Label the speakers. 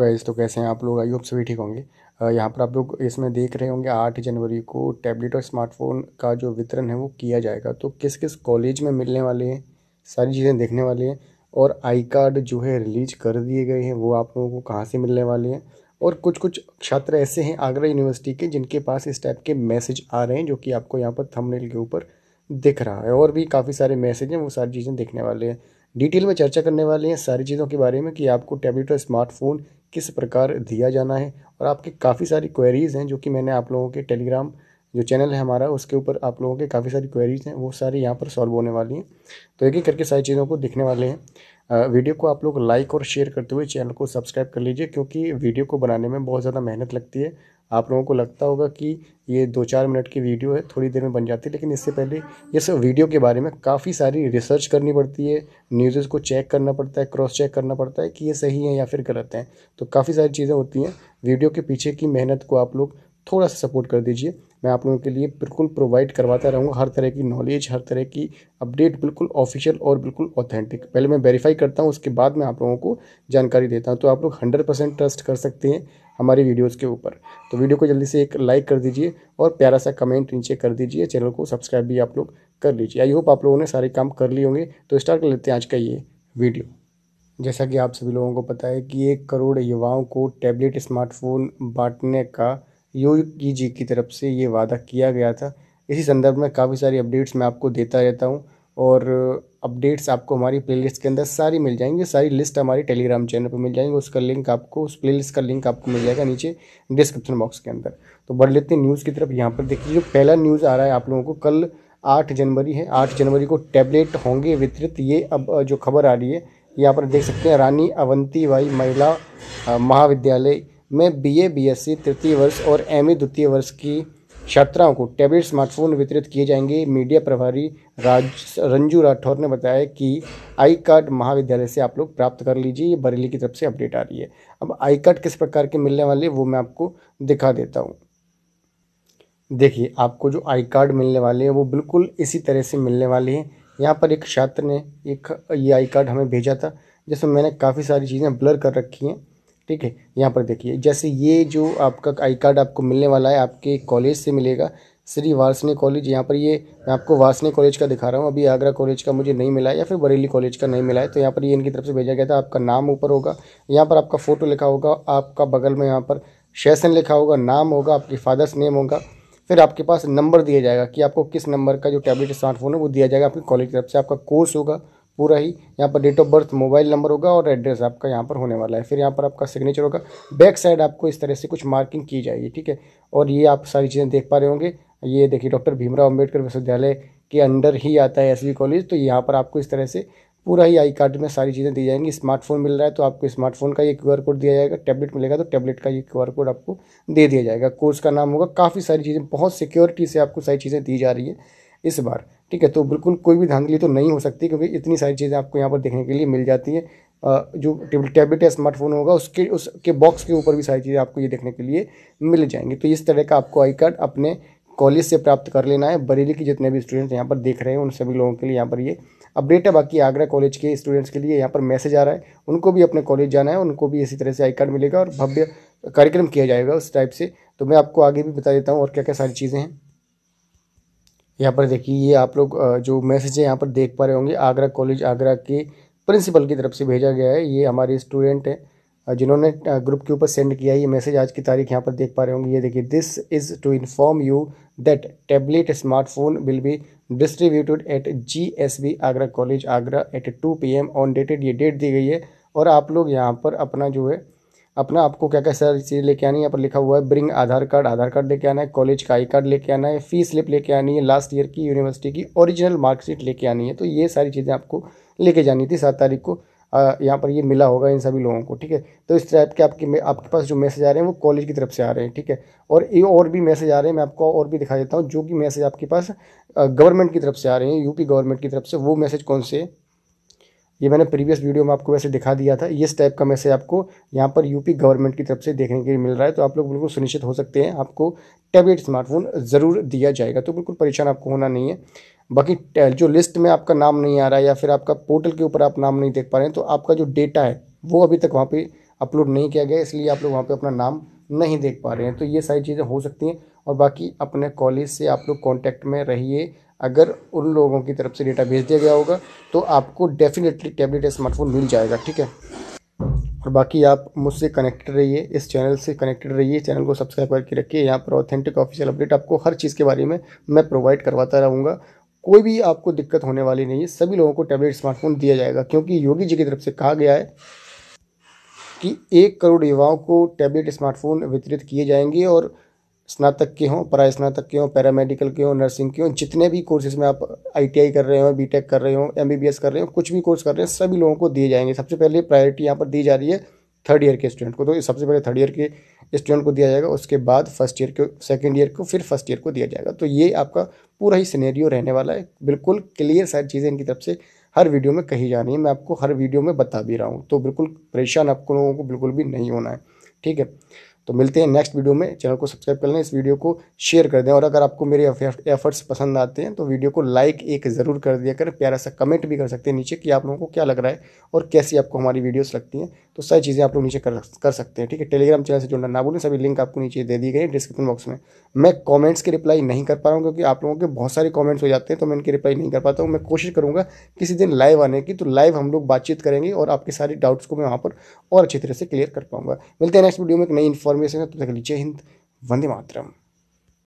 Speaker 1: guys तो कैसे हैं आप लोग आई होप सभी ठीक होंगे यहाँ पर आप लोग इसमें देख रहे होंगे आठ जनवरी को टैबलेट और स्मार्टफोन का जो वितरण है वो किया जाएगा तो किस किस कॉलेज में मिलने वाले हैं सारी चीज़ें देखने वाले हैं और आई कार्ड जो है रिलीज कर दिए गए हैं वो आप लोगों को कहाँ से मिलने वाले हैं और कुछ कुछ छात्र ऐसे हैं आगरा यूनिवर्सिटी के जिनके पास इस टाइप के मैसेज आ रहे हैं जो कि आपको यहाँ पर थमनेल के ऊपर दिख रहा है और भी काफ़ी सारे मैसेज हैं वो सारी चीज़ें देखने वाले हैं डिटेल में चर्चा करने वाले हैं सारी चीज़ों के बारे में कि आपको टैबलेट और स्मार्टफोन किस प्रकार दिया जाना है और आपकी काफ़ी सारी क्वेरीज़ हैं जो कि मैंने आप लोगों के टेलीग्राम जो चैनल है हमारा उसके ऊपर आप लोगों के काफ़ी सारी क्वेरीज हैं वो सारी यहाँ पर सॉल्व होने वाली हैं तो एक ही करके सारी चीज़ों को दिखने वाले हैं वीडियो को आप लोग लाइक और शेयर करते हुए चैनल को सब्सक्राइब कर लीजिए क्योंकि वीडियो को बनाने में बहुत ज़्यादा मेहनत लगती है आप लोगों को लगता होगा कि ये दो चार मिनट की वीडियो है थोड़ी देर में बन जाती है लेकिन इससे पहले इस वीडियो के बारे में काफ़ी सारी रिसर्च करनी पड़ती है न्यूज़ को चेक करना पड़ता है क्रॉस चेक करना पड़ता है कि ये सही है या फिर गलत है तो काफ़ी सारी चीज़ें होती हैं वीडियो के पीछे की मेहनत को आप लोग थोड़ा सा सपोर्ट कर दीजिए मैं आप लोगों के लिए बिल्कुल प्रोवाइड करवाता रहूँगा हर तरह की नॉलेज हर तरह की अपडेट बिल्कुल ऑफिशियल और बिल्कुल ऑथेंटिक पहले मैं वेरीफाई करता हूँ उसके बाद मैं आप लोगों को जानकारी देता हूँ तो आप लोग हंड्रेड परसेंट ट्रस्ट कर सकते हैं हमारी वीडियोज़ के ऊपर तो वीडियो को जल्दी से एक लाइक कर दीजिए और प्यारा सा कमेंट नीचे कर दीजिए चैनल को सब्सक्राइब भी आप लोग कर लीजिए आई होप आप लोगों ने सारे काम कर लिए होंगे तो स्टार्ट कर लेते हैं आज का ये वीडियो जैसा कि आप सभी लोगों को पता है कि एक करोड़ युवाओं को टैबलेट स्मार्टफोन बांटने का योगी जी की तरफ से ये वादा किया गया था इसी संदर्भ में काफ़ी सारी अपडेट्स मैं आपको देता रहता हूँ और अपडेट्स आपको हमारी प्लेलिस्ट के अंदर सारी मिल जाएंगी सारी लिस्ट हमारी टेलीग्राम चैनल पर मिल जाएंगी उसका लिंक आपको उस प्लेलिस्ट का लिंक आपको मिल जाएगा नीचे डिस्क्रिप्शन बॉक्स के अंदर तो बढ़ लेते हैं न्यूज़ की तरफ यहाँ पर देखिए जो पहला न्यूज़ आ रहा है आप लोगों को कल आठ जनवरी है आठ जनवरी को टैबलेट होंगे वितरित ये अब जो खबर आ रही है यहाँ पर देख सकते हैं रानी अवंतीबाई महिला महाविद्यालय मैं बीए बीएससी तृतीय वर्ष और एम e द्वितीय वर्ष की छात्राओं को टैबलेट स्मार्टफोन वितरित किए जाएंगे मीडिया प्रभारी राज रंजू राठौर ने बताया कि आई कार्ड महाविद्यालय से आप लोग प्राप्त कर लीजिए ये बरेली की तरफ से अपडेट आ रही है अब आई कार्ड किस प्रकार के मिलने वाले वो मैं आपको दिखा देता हूँ देखिए आपको जो आई कार्ड मिलने वाले हैं वो बिल्कुल इसी तरह से मिलने वाले हैं यहाँ पर एक छात्र ने एक ये आई कार्ड हमें भेजा था जिसमें मैंने काफ़ी सारी चीज़ें ब्लर कर रखी हैं ठीक है यहाँ पर देखिए जैसे ये जो आपका आई कार्ड आपको मिलने वाला है आपके कॉलेज से मिलेगा श्री वार्सने कॉलेज यहाँ पर ये मैं आपको वार्सने कॉलेज का दिखा रहा हूँ अभी आगरा कॉलेज का मुझे नहीं मिला है या फिर बरेली कॉलेज का नहीं मिला है तो यहाँ पर ये इनकी तरफ से भेजा गया था आपका नाम ऊपर होगा यहाँ पर आपका फ़ोटो लिखा होगा आपका बगल में यहाँ पर सेशन लिखा होगा नाम होगा आपके फादर्स नेम होगा फिर आपके पास नंबर दिया जाएगा कि आपको किस नंबर का जो टैबलेट स्मार्टफोन है वो दिया जाएगा आपके कॉलेज की तरफ से आपका कोर्स होगा पूरा ही यहाँ पर date of birth mobile number होगा और एड्रेस आपका यहाँ पर होने वाला है फिर यहाँ पर आपका सिग्नेचर होगा बैक साइड आपको इस तरह से कुछ मार्किंग की जाएगी ठीक है और ये आप सारी चीज़ें देख पा रहे होंगे ये देखिए डॉक्टर भीमराव अम्बेडकर विश्वविद्यालय के अंडर ही आता है एस कॉलेज तो यहाँ पर आपको इस तरह से पूरा ही आई कार्ड में सारी चीज़ें दी जाएंगी स्मार्टफोन मिल रहा है तो आपको स्मार्टफोन का ये क्यू कोड दिया जाएगा टैबलेट मिलेगा तो टैबलेट का ये क्यू कोड आपको दे दिया जाएगा कोर्स का नाम होगा काफ़ी सारी चीज़ें बहुत सिक्योरिटी से आपको सारी चीज़ें दी जा रही है इस बार ठीक है तो बिल्कुल कोई भी धांधली तो नहीं हो सकती क्योंकि इतनी सारी चीज़ें आपको यहाँ पर देखने के लिए मिल जाती है जो टैबलेट या स्मार्टफोन होगा उसके उसके बॉक्स के ऊपर भी सारी चीज़ें आपको ये देखने के लिए मिल जाएंगी तो इस तरह का आपको आई कार्ड अपने कॉलेज से प्राप्त कर लेना है बरेली के जितने भी स्टूडेंट्स यहाँ पर देख रहे हैं उन सभी लोगों के लिए यहाँ पर ये अपडेट है बाकी आगरा कॉलेज के स्टूडेंट्स के लिए यहाँ पर मैसेज आ रहा है उनको भी अपने कॉलेज जाना है उनको भी इसी तरह से आई कार्ड मिलेगा और भव्य कार्यक्रम किया जाएगा उस टाइप से तो मैं आपको आगे भी बता देता हूँ और क्या क्या सारी चीज़ें हैं यहाँ पर देखिए ये आप लोग जो मैसेज है यहाँ पर देख पा रहे होंगे आगरा कॉलेज आगरा के प्रिंसिपल की तरफ से भेजा गया है ये हमारे स्टूडेंट हैं जिन्होंने ग्रुप के ऊपर सेंड किया ये मैसेज आज की तारीख यहाँ पर देख पा रहे होंगे ये देखिए this is to inform you that tablet smartphone will be distributed at G S B Agra college Agra at two p m on dated ये डेट दी गई है और आप लोग यहाँ पर अपना जो है अपना आपको क्या क्या सारी चीज़ लेके आनी है यहाँ पर लिखा हुआ है bring Aadhaar card Aadhaar card लेके आना है कॉलेज का आई कार्ड लेके आना है फी स्लिप लेके आनी है लास्ट ईयर की यूनिवर्सिटी की ओरिजिनल मार्कशीट लेके आनी है तो ये सारी चीज़ें आपको लेके जानी थी सात तारीख को यहाँ पर ये मिला होगा इन सभी लोगों को ठीक है तो इस टाइप के आपके आपके पास जो मैसेज आ रहे हैं वो कॉलेज की तरफ से आ रहे हैं ठीक है और ये और भी मैसेज आ रहे हैं मैं आपको और भी दिखा देता हूँ जो कि मैसेज आपके पास गवर्नमेंट की तरफ से आ रहे हैं यूपी गवर्नमेंट की तरफ से वो मैसेज कौन से ये मैंने प्रीवियस वीडियो में आपको वैसे दिखा दिया था इस टाइप का मैसेज आपको यहाँ पर यूपी गवर्नमेंट की तरफ से देखने के लिए मिल रहा है तो आप लोग बिल्कुल सुनिश्चित हो सकते हैं आपको टैबलेट स्मार्टफोन ज़रूर दिया जाएगा तो बिल्कुल परेशान आपको होना नहीं है बाकी जो लिस्ट में आपका नाम नहीं आ रहा है या फिर आपका पोर्टल के ऊपर आप नाम नहीं देख पा रहे हैं तो आपका जो डेटा है वो अभी तक वहाँ पर अपलोड नहीं किया गया इसलिए आप लोग वहाँ पर अपना नाम नहीं देख पा रहे हैं तो ये सारी चीज़ें हो सकती हैं और बाकी अपने कॉलेज से आप लोग कॉन्टैक्ट में रहिए अगर उन लोगों की तरफ से डेटा भेज दिया गया होगा तो आपको डेफिनेटली टैबलेट या स्मार्टफोन मिल जाएगा ठीक है और बाकी आप मुझसे कनेक्टेड रहिए इस चैनल से कनेक्टेड रहिए चैनल को सब्सक्राइब करके रखिए यहाँ पर ऑथेंटिक ऑफिशियल अपडेट आपको हर चीज़ के बारे में मैं प्रोवाइड करवाता रहूँगा कोई भी आपको दिक्कत होने वाली नहीं है सभी लोगों को टैबलेट स्मार्टफोन दिया जाएगा क्योंकि योगी जी की तरफ से कहा गया है कि एक करोड़ युवाओं को टैबलेट स्मार्टफोन वितरित किए जाएंगे और स्नातक के हों पराय स्नातक के हों पैरामेडिकल के हों नर्सिंग के हों जितने भी कोर्सेज में आप आईटीआई कर रहे हो बीटेक कर रहे हो एमबीबीएस कर रहे हो कुछ भी कोर्स कर रहे हैं सभी लोगों को दिए जाएंगे सबसे पहले प्रायोरिटी यहाँ पर दी जा रही है थर्ड ईयर के स्टूडेंट को तो सबसे पहले थर्ड ईयर के स्टूडेंट को दिया जाएगा उसके बाद फर्स्ट ईयर को सेकेंड ईयर को फिर फर्स्ट ईयर को दिया जाएगा तो ये आपका पूरा ही सिनेरियो रहने वाला है बिल्कुल क्लियर सारी चीज़ें इनकी तरफ से हर वीडियो में कही जा रही है मैं आपको हर वीडियो में बता भी रहा हूँ तो बिल्कुल परेशान आपको लोगों को बिल्कुल भी नहीं होना है ठीक है तो मिलते हैं नेक्स्ट वीडियो में चैनल को सब्सक्राइब कर लें इस वीडियो को शेयर कर दें और अगर आपको मेरे एफर्ट्स पसंद आते हैं तो वीडियो को लाइक एक ज़रूर कर दिया करें प्यारा सा कमेंट भी कर सकते हैं नीचे कि आप लोगों को क्या लग रहा है और कैसी आपको हमारी वीडियोस लगती हैं तो सारी चीज़ें आप लोग नीचे कर, कर सकते हैं ठीक है टेलीग्राम चैनल से जुड़ना ना बोलें सभी लिंक आपको नीचे दे दी गई डिस्क्रिप्शन बॉक्स में मैं कॉमेंट्स की रिप्लाई नहीं कर पा रहा हूँ क्योंकि आप लोगों के बहुत सारे कॉमेंट्स हो जाते हैं तो मैं इनकी रिप्लाई नहीं कर पाता हूँ मैं कोशिश करूँगा किसी दिन लाइव आने की तो लाइव हम लोग बातचीत करेंगे और आपके सारे डाउट्स को मैं वहाँ पर और अच्छी तरह से क्लियर कर पाऊँगा मिलते हैं नेक्स्ट वीडियो में एक नई इन्फॉर्म इन्फॉर्मेशन है तब तक लीजिए हिंद वंदे मातरम